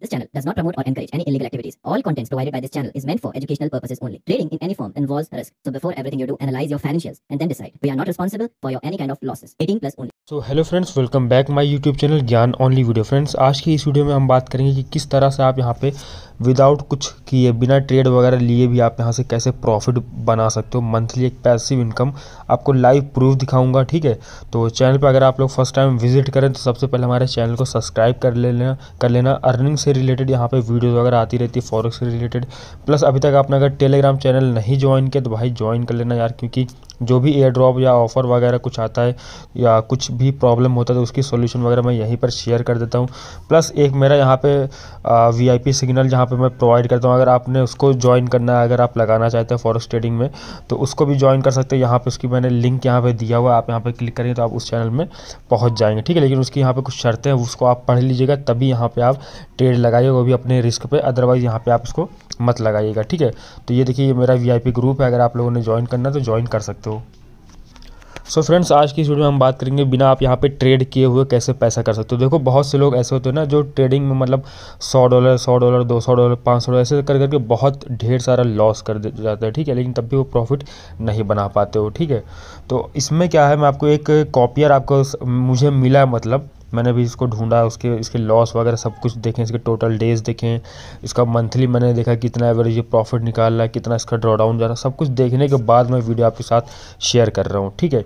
This channel does not promote or encourage any illegal activities. All contents provided by this channel is meant for educational purposes only. Trading in any form involves risk. So before everything you do, analyze your financials and then decide. We are not responsible for your any kind of losses. 18 plus only. So hello friends welcome back my YouTube channel Gyan only video friends आज की इस video में हम बात करेंगे कि किस तरह से आप यहाँ पे विदाउट कुछ किए बिना ट्रेड वगैरह लिए भी आप यहाँ से कैसे प्रॉफिट बना सकते हो मंथली एक पैसिव इनकम आपको लाइव प्रूफ दिखाऊंगा ठीक है तो चैनल पर अगर आप लोग फर्स्ट टाइम विजिट करें तो सबसे पहले हमारे चैनल को सब्सक्राइब कर लेना कर लेना अर्निंग से रिलेटेड यहाँ पर वीडियोज़ वगैरह आती रहती है फॉरक्स से रिलेटेड प्लस अभी तक आपने अगर टेलीग्राम चैनल नहीं ज्वाइन किया तो भाई ज्वाइन कर लेना यार क्योंकि जो भी एयर ड्रॉप या ऑफ़र वगैरह कुछ आता है या कुछ भी प्रॉब्लम होता है तो उसकी सॉल्यूशन वगैरह मैं यहीं पर शेयर कर देता हूँ प्लस एक मेरा यहाँ पे वीआईपी सिग्नल जहाँ पे मैं प्रोवाइड करता हूँ अगर आपने उसको ज्वाइन करना है अगर आप लगाना चाहते हैं फॉरेस्ट ट्रेडिंग में तो उसको भी ज्वाइन कर सकते हैं यहाँ पर उसकी मैंने लिंक यहाँ पर दिया हुआ है आप यहाँ पर क्लिक करेंगे तो आप उस चैनल में पहुँच जाएंगे ठीक है लेकिन उसकी यहाँ पर कुछ शर्तें हैं उसको आप पढ़ लीजिएगा तभी यहाँ पर आप ट्रेड लगाइए वो भी अपने रिस्क पर अदरवाइज़ यहाँ पर आप उसको मत लगाइएगा ठीक है तो ये देखिए ये मेरा वी ग्रुप है अगर आप लोगों ने ज्वाइन करना है तो ज्वाइन कर सकते हो तो सो so फ्रेंड्स आज की इस वीडियो में हम बात करेंगे बिना आप यहाँ पे ट्रेड किए हुए कैसे पैसा कर सकते हो देखो बहुत से लोग ऐसे होते हैं ना जो ट्रेडिंग में मतलब सौ डॉलर सौ डॉलर दो सौ डॉलर पाँच सौ डॉलर ऐसे कर करके बहुत ढेर सारा लॉस कर जाता है ठीक है लेकिन तब भी वो प्रॉफिट नहीं बना पाते हो ठीक है तो इसमें क्या है मैं आपको एक कॉपियर आपको मुझे मिला मतलब मैंने भी इसको ढूंढा उसके इसके लॉस वगैरह सब कुछ देखें इसके टोटल डेज़ देखें इसका मंथली मैंने देखा कितना एवरेज ये प्रॉफिट निकाल रहा है कितना इसका ड्रॉडाउन जा रहा है सब कुछ देखने के बाद मैं वीडियो आपके साथ शेयर कर रहा हूँ ठीक है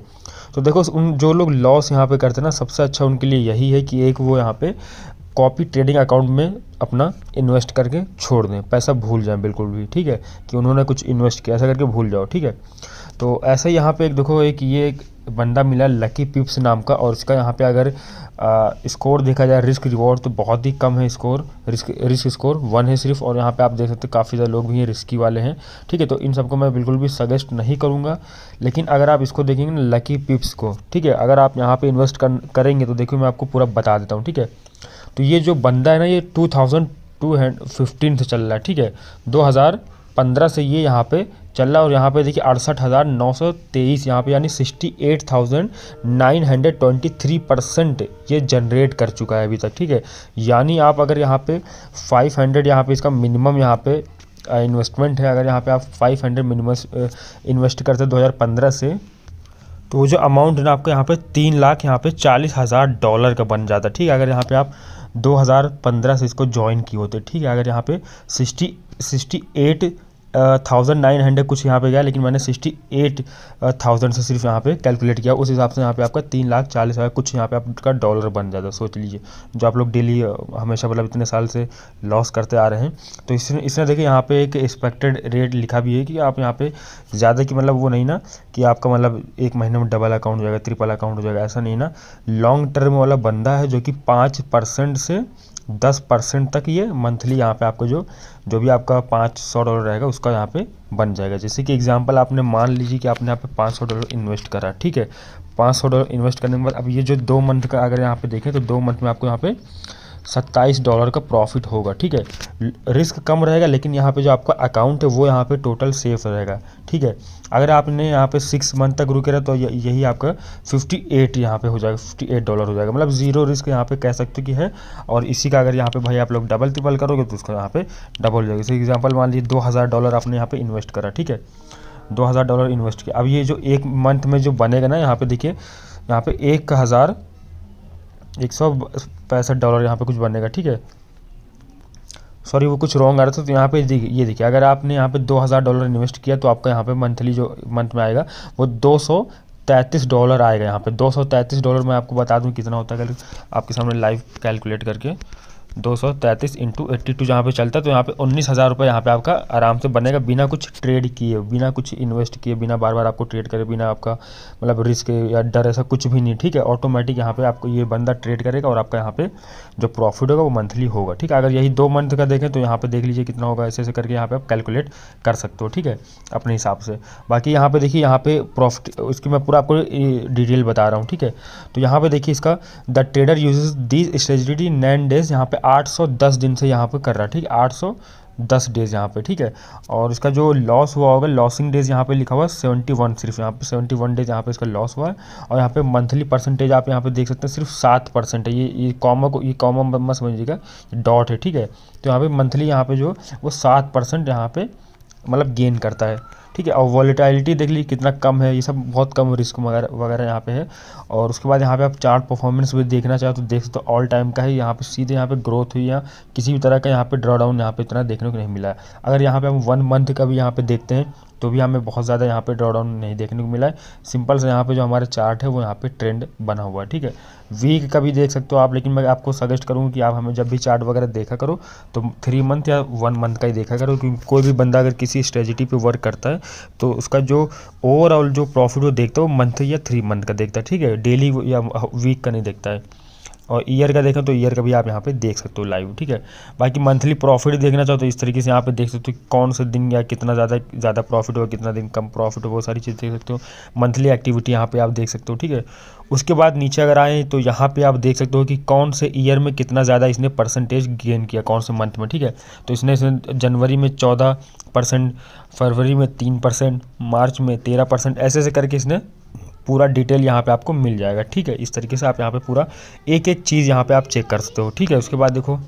तो देखो उन जो लोग लॉस यहाँ पर करते हैं ना सबसे अच्छा उनके लिए यही है कि एक वो यहाँ पर कॉपी ट्रेडिंग अकाउंट में अपना इन्वेस्ट करके छोड़ दें पैसा भूल जाएं बिल्कुल भी ठीक है कि उन्होंने कुछ इन्वेस्ट किया ऐसा करके भूल जाओ ठीक है तो ऐसे यहाँ पे एक देखो एक ये एक बंदा मिला लकी पिप्स नाम का और उसका यहाँ पे अगर स्कोर देखा जाए रिस्क रिवॉर्ड तो बहुत ही कम है score risk risk score one है सिर्फ और यहाँ पे आप देख सकते हैं काफ़ी ज़्यादा लोग भी हैं रिस्की वाले हैं ठीक है तो इन सबको मैं बिल्कुल भी सजेस्ट नहीं करूँगा लेकिन अगर आप इसको देखेंगे ना लकी पिप्स को ठीक है अगर आप यहाँ पर इन्वेस्ट कर, करेंगे तो देखिए मैं आपको पूरा बता देता हूँ ठीक है तो ये जो बंदा है ना ये two thousand two hundred fifteen से चल रहा है ठीक है दो हज़ार पंद्रह से ये यहाँ पे चल रहा है और यहाँ पे देखिए अड़सठ हज़ार नौ सौ तेईस यहाँ पर यानी sixty eight thousand nine hundred twenty three percent ये जनरेट कर चुका है अभी तक ठीक है यानी आप अगर यहाँ पे फाइव हंड्रेड यहाँ पे इसका मिनिमम यहाँ पे इन्वेस्टमेंट है अगर यहाँ पे आप फाइव हंड्रेड मिनिमम इन्वेस्ट करते दो हज़ार पंद्रह से तो वो जो अमाउंट है ना आपको यहाँ पे तीन लाख यहाँ पे चालीस हज़ार डॉलर का बन जाता है ठीक है अगर यहाँ पे आप 2015 से इसको ज्वाइन किए होते ठीक है अगर यहाँ पे sixty sixty eight thousand nine hundred कुछ यहाँ पे गया लेकिन मैंने सिक्सटी एट थाउजेंड से सिर्फ यहाँ पे कैलकुलेट किया उस हिसाब से यहाँ पे आपका तीन लाख चालीस हज़ार कुछ यहाँ पे आपका डॉलर बन जाता है सोच लीजिए जो आप लोग डेली हमेशा मतलब इतने साल से लॉस करते आ रहे हैं तो इसने इसने देखिए यहाँ पे एक एक्सपेक्टेड रेट लिखा भी है कि आप यहाँ पे ज़्यादा कि मतलब वो नहीं ना कि आपका मतलब एक महीने में डबल अकाउंट हो जाएगा ट्रिपल अकाउंट हो जाएगा ऐसा नहीं ना लॉन्ग टर्म वाला बंदा है जो कि पाँच परसेंट से दस परसेंट तक ये मंथली यहाँ पे आपका जो जो भी आपका पाँच सौ डॉलर रहेगा उसका यहाँ पे बन जाएगा जैसे कि एग्जांपल आपने मान लीजिए कि आपने यहाँ पे पाँच सौ डॉलर इन्वेस्ट करा ठीक है पाँच सौ डॉलर इन्वेस्ट करने के बाद अब ये जो दो मंथ का अगर यहाँ पे देखें तो दो मंथ में आपको यहाँ पे सत्ताईस डॉलर का प्रॉफिट होगा ठीक है रिस्क कम रहेगा लेकिन यहाँ पे जो आपका अकाउंट है वो यहाँ पे टोटल सेफ रहेगा ठीक है अगर आपने यहाँ पे सिक्स मंथ तक रुके रहा तो यही आपका फिफ्टी एट यहाँ पे हो जाएगा फिफ्टी एट डॉलर हो जाएगा मतलब जीरो रिस्क यहाँ पे कह सकते कि है और इसी का अगर यहाँ पे भाई आप लोग डबल ट्रिपल करोगे तो उसका यहाँ पे डबल हो जाएगा जैसे एग्जाम्पल मान लीजिए दो हज़ार डॉलर आपने यहाँ पर इन्वेस्ट करा ठीक है दो हज़ार डॉलर इन्वेस्ट किया अब ये जो एक मंथ में जो बनेगा ना यहाँ पे देखिए यहाँ पे एक हज़ार एक सौ पैंसठ डॉलर यहाँ पे कुछ बनेगा ठीक है सॉरी वो कुछ रॉन्ग आ रहा था तो यहाँ पे ये देखिए अगर आपने यहाँ पे दो हज़ार डॉलर इन्वेस्ट किया तो आपका यहाँ पे मंथली जो मंथ में आएगा वो दो सौ तैंतीस डॉलर आएगा यहाँ पे दो सौ तैंतीस डॉलर मैं आपको बता दूँ कितना होता है अगर आपके सामने लाइव कैलकुलेट करके दो सौ तैंतीस इंटू एट्टी टू जहाँ पर चलता है तो यहाँ पे उन्नीस हज़ार रुपये यहाँ पर आपका आराम से बनेगा बिना कुछ ट्रेड किए बिना कुछ इन्वेस्ट किए बिना बार बार आपको ट्रेड करे बिना आपका मतलब रिस्क या डर ऐसा कुछ भी नहीं ठीक है ऑटोमेटिक यहाँ पे आपको ये बंदा ट्रेड करेगा और आपका यहाँ पे जो प्रॉफिट होगा वो मंथली होगा ठीक है अगर यही दो मंथ का देखें तो यहाँ पर देख लीजिए कितना होगा ऐसे ऐसे करके यहाँ पर आप कैलकुलेट कर सकते हो ठीक है अपने हिसाब से बाकी यहाँ पर देखिए यहाँ पर प्रॉफिट उसकी मैं पूरा आपको डिटेल बता रहा हूँ ठीक है तो यहाँ पर देखिए इसका the trader use this strategy nine days यहाँ पर 810 दिन से यहाँ पर कर रहा है ठीक आठ सौ दस डेज़ यहाँ पे ठीक है और इसका जो लॉस हुआ होगा लॉसिंग डेज़ यहाँ पे लिखा हुआ है सेवेंटी वन सिर्फ यहाँ पे सेवेंटी वन डेज़ यहाँ पे इसका लॉस हुआ है और यहाँ पे मंथली परसेंटेज आप यहाँ पे देख सकते हैं सिर्फ सात परसेंट है ये ये कॉमा को ये कॉमा मत समझिएगा डॉट है ठीक है तो यहाँ पर मंथली यहाँ पर जो वो सात परसेंट यहाँ मतलब गेन करता है ठीक है और वॉलीटाइलिटी देख लीजिए कितना कम है ये सब बहुत कम रिस्क वगैरह वगैरह यहाँ पे है और उसके बाद यहाँ पे आप चार्ट परफॉर्मेंस भी देखना चाहो तो देख सकते हो ऑल टाइम का ही यहाँ पे सीधे यहाँ पे ग्रोथ हुई या किसी भी तरह का यहाँ पे ड्रॉडाउन यहाँ पे इतना देखने को नहीं मिला अगर यहाँ पे हम वन मंथ का भी यहाँ पे देखते हैं तो भी हमें बहुत ज़्यादा यहाँ पे ड्रॉडाउन नहीं देखने को मिला है सिंपल से यहाँ पे जो हमारे चार्ट है वो यहाँ पे ट्रेंड बना हुआ है ठीक है वीक का भी देख सकते हो आप लेकिन मैं आपको सजेस्ट करूँगा कि आप हमें जब भी चार्ट वगैरह देखा करो तो थ्री मंथ या वन मंथ का ही देखा करो क्योंकि कोई भी बंदा अगर किसी स्ट्रेटजी पर वर्क करता है तो उसका जो ओवरऑल जो प्रॉफिट वो देखता है वो मंथ या थ्री मंथ का देखता है ठीक है डेली या वीक का नहीं देखता है और ईयर का देखें तो ईयर का भी आप यहाँ पे देख सकते हो लाइव ठीक है बाकी मंथली प्रॉफिट देखना चाहो तो इस तरीके से यहाँ पे देख सकते हो कौन से दिन या कितना ज़्यादा ज़्यादा प्रॉफिट हो कितना दिन कम प्रॉफिट हो वो सारी चीज़ देख सकते हो मंथली एक्टिविटी यहाँ पर आप देख सकते हो ठीक है उसके बाद नीचे अगर आएँ तो यहाँ पर आप देख सकते हो कि कौन से ईयर में कितना ज़्यादा इसने परसेंटेज गेन किया कौन से मंथ में ठीक है तो इसने इसने जनवरी में चौदह परसेंट फरवरी में तीन परसेंट मार्च में तेरह परसेंट ऐसे ऐसे करके इसने पूरा डिटेल यहाँ पे आपको मिल जाएगा ठीक है इस तरीके से आप यहाँ पे पूरा एक एक चीज़ यहाँ पे आप चेक कर सकते हो ठीक है उसके बाद देखो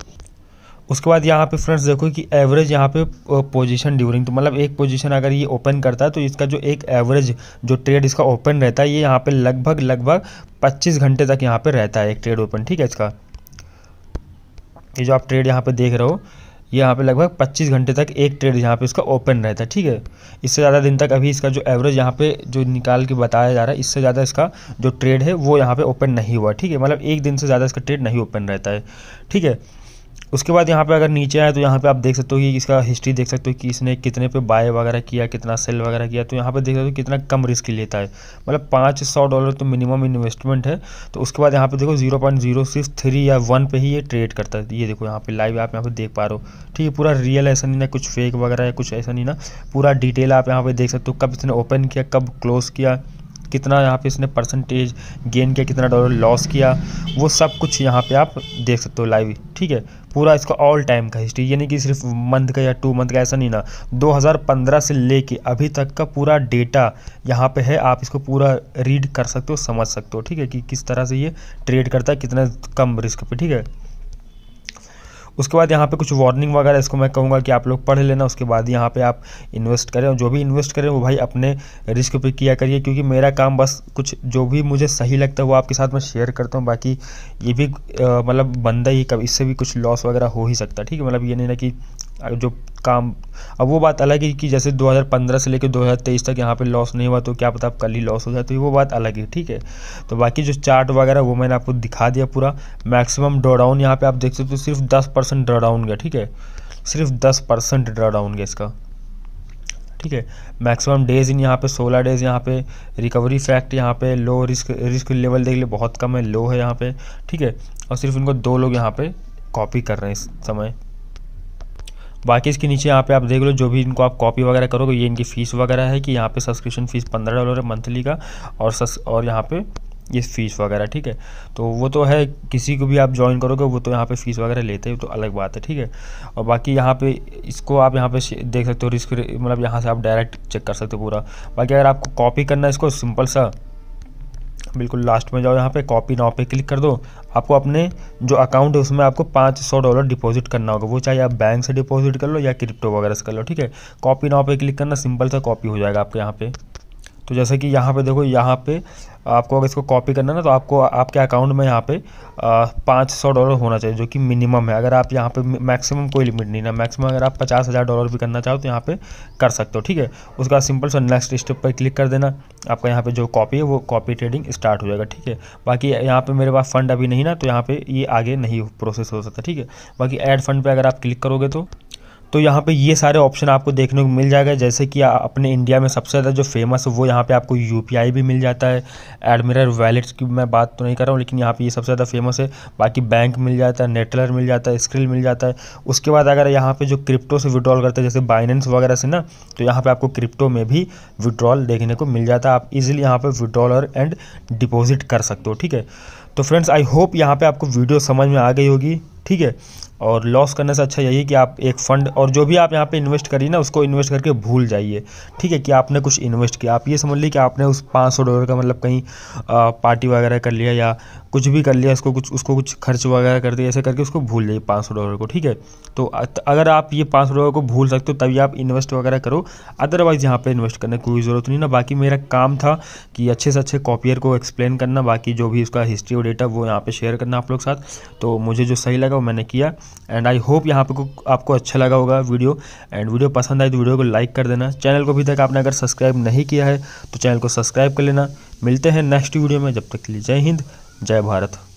उसके बाद यहाँ पे फ्रेंड्स देखो कि एवरेज यहाँ पे पोजीशन ड्यूरिंग तो मतलब एक पोजीशन अगर ये ओपन करता है तो इसका जो एक एवरेज जो ट्रेड इसका ओपन रहता है ये यहाँ पे लगभग लगभग पच्चीस घंटे तक यहाँ पे रहता है एक ट्रेड ओपन ठीक है इसका ये जो आप ट्रेड यहाँ पे देख रहे हो यहाँ पे लगभग 25 घंटे तक एक ट्रेड यहाँ पे इसका ओपन रहता है ठीक है इससे ज़्यादा दिन तक अभी इसका जो एवरेज यहाँ पे जो निकाल के बताया जा रहा है इससे ज़्यादा इसका जो ट्रेड है वो यहाँ पे ओपन नहीं हुआ ठीक है मतलब एक दिन से ज़्यादा इसका ट्रेड नहीं ओपन रहता है ठीक है उसके बाद यहाँ पे अगर नीचे आए तो यहाँ पे आप देख सकते हो कि इसका हिस्ट्री देख सकते हो कि इसने कितने पे बाय वगैरह किया कितना सेल वगैरह किया तो यहाँ पे देख सकते हो कितना कम रिस्क लेता है मतलब पाँच सौ डॉलर तो मिनिमम इन्वेस्टमेंट है तो उसके बाद यहाँ पे देखो zero point zero six three या वन पे ही ये ट्रेड करता है ये देखो यहाँ पे लाइव आप यहाँ पे देख पा रहे हो ठीक है पूरा रियल ऐसा नहीं ना कुछ फेक वगैरह है कुछ ऐसा नहीं ना पूरा डिटेल आप यहाँ पे देख सकते हो कब इसने ओपन किया कब क्लोज किया कितना यहाँ पे इसने परसेंटेज गेन किया कितना डॉलर लॉस किया वो सब कुछ यहाँ पे आप देख सकते हो लाइव ठीक है पूरा इसका ऑल टाइम का हिस्ट्री यानी कि सिर्फ मंथ का या टू मंथ का ऐसा नहीं ना 2015 से लेके अभी तक का पूरा डेटा यहाँ पे है आप इसको पूरा रीड कर सकते हो समझ सकते हो ठीक है कि किस तरह से ये ट्रेड करता है कितना कम रिस्क पर ठीक है उसके बाद यहाँ पे कुछ वार्निंग वगैरह इसको मैं कहूँगा कि आप लोग पढ़ लेना उसके बाद यहाँ पे आप इन्वेस्ट करें और जो भी इन्वेस्ट करें वो भाई अपने रिस्क पे किया करिए क्योंकि मेरा काम बस कुछ जो भी मुझे सही लगता है वो आपके साथ मैं शेयर करता हूँ बाकी ये भी मतलब बंदा ही कब इससे भी कुछ लॉस वगैरह हो ही सकता है ठीक है मतलब ये नहीं ना कि जो काम अब वो बात अलग है कि जैसे 2015 से लेकर 2023 तक यहाँ पे लॉस नहीं हुआ तो क्या पता आप कल ही लॉस हो जाए तो ये वो बात अलग है ठीक है तो बाकी जो चार्ट वगैरह वो मैंने आपको दिखा दिया पूरा मैक्सिमम ड्रॉडाउन यहाँ पे आप देख सकते हो तो सिर्फ 10 परसेंट ड्रॉडाउन गया ठीक है सिर्फ 10 परसेंट ड्रॉडाउन गया इसका ठीक है मैक्सिमम डेज इन यहाँ पे सोलह डेज यहाँ पे रिकवरी फैक्ट यहाँ पे लो रिस्क रिस्क लेवल देख लिए बहुत कम है लो है यहाँ पर ठीक है और सिर्फ इनको दो लोग यहाँ पर कॉपी कर रहे हैं इस समय बाकी इसके नीचे यहाँ पे आप देख लो जो भी इनको आप कॉपी वगैरह करोगे ये इनकी फ़ीस वगैरह है कि यहाँ पे सब्सक्रिप्शन फ़ीस पंद्रह डॉलर है मंथली का और सस और यहाँ पे ये फ़ीस वगैरह ठीक है तो वो तो है किसी को भी आप ज्वाइन करोगे वो तो यहाँ पे फ़ीस वगैरह लेते हैं तो अलग बात है ठीक है और बाकी यहाँ पे इसको आप यहाँ पे देख सकते हो रिस्क मतलब यहाँ से आप डायरेक्ट चेक कर सकते हो पूरा बाकी अगर आपको कॉपी करना है इसको सिंपल सा बिल्कुल लास्ट में जाओ यहाँ पे कॉपी नाव पे क्लिक कर दो आपको अपने जो अकाउंट है उसमें आपको पाँच सौ डॉलर डिपॉजिट करना होगा वो चाहे आप बैंक से डिपॉजिट कर लो या क्रिप्टो वगैरह से कर लो ठीक है कॉपी नाव पे क्लिक करना सिंपल सा कॉपी हो जाएगा आपके यहाँ पे तो जैसे कि यहाँ पे देखो यहाँ पे आपको अगर इसको कॉपी करना ना तो आपको आपके अकाउंट में यहाँ पे पाँच सौ डॉलर होना चाहिए जो कि मिनिमम है अगर आप यहाँ पे मैक्सिमम कोई लिमिट नहीं ना मैक्सिमम अगर आप पचास हज़ार डॉलर भी करना चाहो तो यहाँ पे कर सकते हो ठीक है उसका सिंपल सा नेक्स्ट स्टेप पर क्लिक कर देना आपका यहाँ पर जो कॉपी है वो कॉपी ट्रेडिंग स्टार्ट हो जाएगा ठीक है बाकी यहाँ पर मेरे पास फंड अभी नहीं ना तो यहाँ पर ये आगे नहीं प्रोसेस हो सकता ठीक है बाकी एड फंड पर अगर आप क्लिक करोगे तो तो यहाँ पे ये सारे ऑप्शन आपको देखने को मिल जाएगा जैसे कि अपने इंडिया में सबसे ज़्यादा जो फेमस है वो यहाँ पे आपको यू भी मिल जाता है एडमिरल वैलेट्स की मैं बात तो नहीं कर रहा हूँ लेकिन यहाँ पे ये सबसे ज़्यादा फेमस है बाकी बैंक मिल जाता है नेटलर मिल जाता है स्क्रिल मिल जाता है उसके बाद अगर यहाँ पर जो क्रिप्टो से विड्रॉल करते हैं जैसे बाइनेंस वगैरह से ना तो यहाँ पर आपको क्रिप्टो में भी विड्रॉल देखने को मिल जाता है आप ईजिली यहाँ पर विड्रॉल एंड डिपॉजिट कर सकते हो ठीक है तो फ्रेंड्स आई होप यहाँ पे आपको वीडियो समझ में आ गई होगी ठीक है और लॉस करने से अच्छा यही है कि आप एक फ़ंड और जो भी आप यहाँ पे इन्वेस्ट करिए ना उसको इन्वेस्ट करके भूल जाइए ठीक है कि आपने कुछ इन्वेस्ट किया आप ये समझ लीजिए कि आपने उस पाँच सौ डॉलर का मतलब कहीं आ, पार्टी वगैरह कर लिया या कुछ भी कर लिया उसको कुछ उसको कुछ खर्च वगैरह कर दिया ऐसे करके उसको भूल जाइए पाँच सौ डॉलर को ठीक है तो अगर आप ये पाँच सौ डॉलर को भूल सकते हो तभी आप इन्वेस्ट वगैरह करो अदरवाइज़ यहाँ पर इन्वेस्ट करने कोई ज़रूरत नहीं ना बाकी मेरा काम था कि अच्छे से अच्छे कॉपियर को एक्सप्लेन करना बाकी जो भी उसका हिस्ट्री और डेटा वो यहाँ पर शेयर करना आप लोग साथ तो मुझे जो सही लगा लगा वो मैंने किया एंड आई होप यहाँ पे आपको अच्छा लगा होगा वीडियो एंड वीडियो पसंद आई तो वीडियो को लाइक कर देना चैनल को अभी तक आपने अगर सब्सक्राइब नहीं किया है तो चैनल को सब्सक्राइब कर लेना मिलते हैं नेक्स्ट वीडियो में जब तक के लिए जय हिंद जय भारत